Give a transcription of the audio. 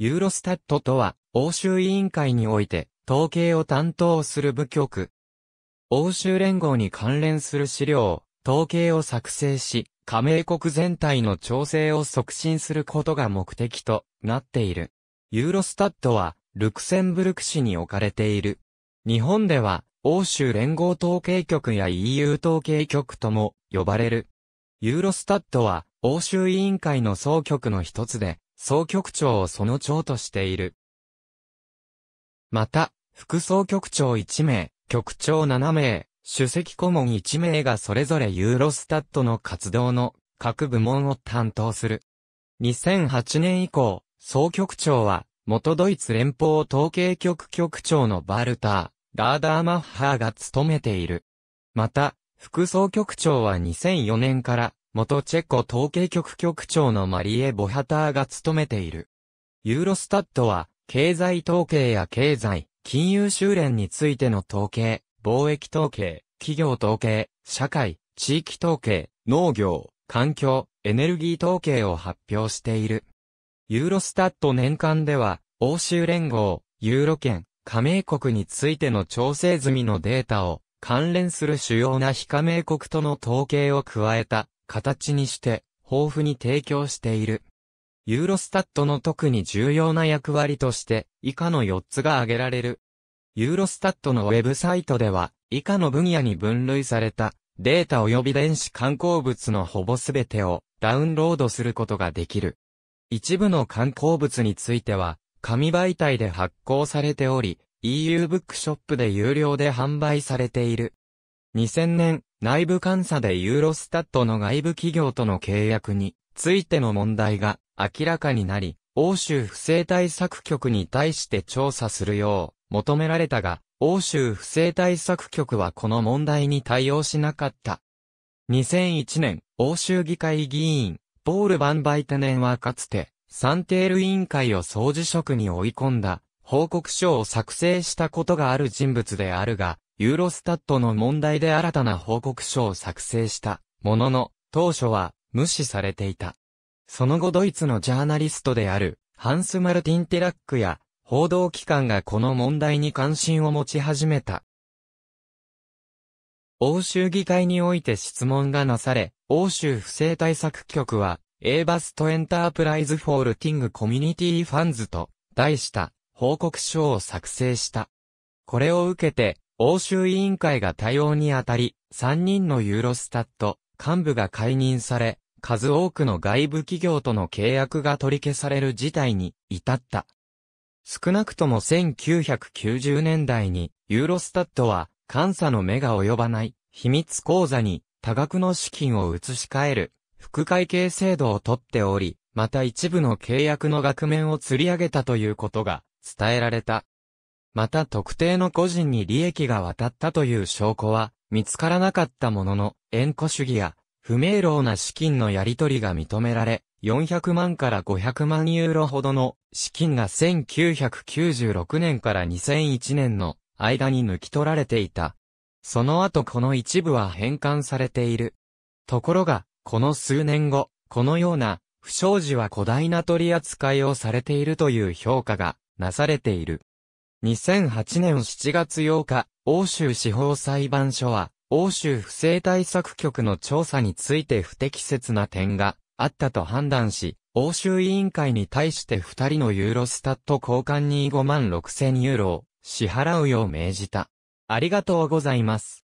ユーロスタットとは、欧州委員会において、統計を担当する部局。欧州連合に関連する資料、統計を作成し、加盟国全体の調整を促進することが目的となっている。ユーロスタットは、ルクセンブルク市に置かれている。日本では、欧州連合統計局や EU 統計局とも呼ばれる。ユーロスタットは、欧州委員会の総局の一つで、総局長をその長としている。また、副総局長1名、局長7名、主席顧問1名がそれぞれユーロスタッドの活動の各部門を担当する。2008年以降、総局長は、元ドイツ連邦統計局局長のバルター、ガーダーマッハーが務めている。また、副総局長は2004年から元チェコ統計局局長のマリエ・ボハターが務めている。ユーロスタットは、経済統計や経済、金融修練についての統計、貿易統計、企業統計、社会、地域統計、農業、環境、エネルギー統計を発表している。ユーロスタット年間では、欧州連合、ユーロ圏、加盟国についての調整済みのデータを、関連する主要な非加盟国との統計を加えた形にして豊富に提供している。ユーロスタットの特に重要な役割として以下の4つが挙げられる。ユーロスタットのウェブサイトでは以下の分野に分類されたデータ及び電子観光物のほぼすべてをダウンロードすることができる。一部の観光物については紙媒体で発行されており EU ブックショップで有料で販売されている。2000年、内部監査でユーロスタットの外部企業との契約についての問題が明らかになり、欧州不正対策局に対して調査するよう求められたが、欧州不正対策局はこの問題に対応しなかった。2001年、欧州議会議員、ポール・バンバイテネンはかつて、サンテール委員会を総辞職に追い込んだ、報告書を作成したことがある人物であるが、ユーロスタットの問題で新たな報告書を作成したものの、当初は無視されていた。その後ドイツのジャーナリストであるハンス・マルティン・テラックや報道機関がこの問題に関心を持ち始めた。欧州議会において質問がなされ、欧州不正対策局は、エーバストエンタープライズフォールティングコミュニティファンズと題した報告書を作成した。これを受けて、欧州委員会が対応にあたり、3人のユーロスタット幹部が解任され、数多くの外部企業との契約が取り消される事態に至った。少なくとも1990年代に、ユーロスタットは、監査の目が及ばない、秘密口座に、多額の資金を移し替える、副会計制度をとっており、また一部の契約の額面を釣り上げたということが、伝えられた。また特定の個人に利益が渡ったという証拠は見つからなかったものの、縁故主義や不明朗な資金のやり取りが認められ、400万から500万ユーロほどの資金が1996年から2001年の間に抜き取られていた。その後この一部は返還されている。ところが、この数年後、このような不祥事は古代な取り扱いをされているという評価がなされている。2008年7月8日、欧州司法裁判所は、欧州不正対策局の調査について不適切な点があったと判断し、欧州委員会に対して2人のユーロスタット交換に5万6千ユーロを支払うよう命じた。ありがとうございます。